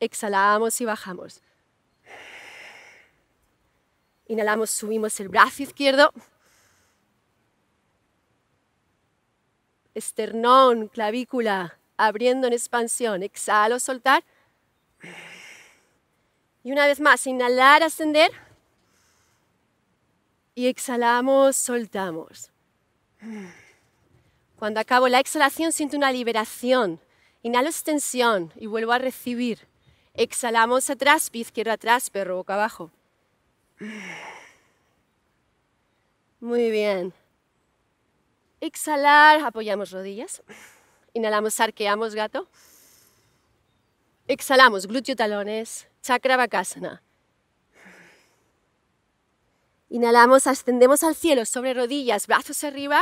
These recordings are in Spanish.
Exhalamos y bajamos. Inhalamos, subimos el brazo izquierdo. Esternón, clavícula, abriendo en expansión. Exhalo, soltar. Y una vez más, inhalar, ascender. Y exhalamos, soltamos. Cuando acabo la exhalación siento una liberación. Inhalo extensión y vuelvo a recibir. Exhalamos atrás, pie izquierdo atrás, perro boca abajo. Muy bien. Exhalar, apoyamos rodillas. Inhalamos, arqueamos gato. Exhalamos, glúteo talones, chakra vacasana. Inhalamos, ascendemos al cielo sobre rodillas, brazos arriba.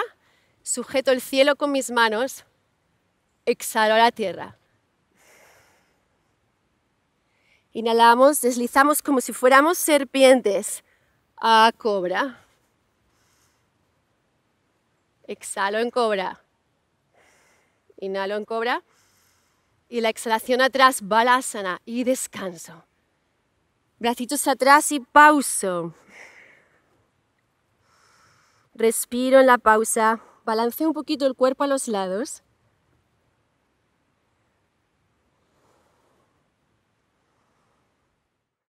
Sujeto el cielo con mis manos. Exhalo a la tierra. Inhalamos, deslizamos como si fuéramos serpientes a cobra. Exhalo en cobra. Inhalo en cobra. Y la exhalación atrás, balasana y descanso. Bracitos atrás y pauso. Respiro en la pausa. Balanceo un poquito el cuerpo a los lados.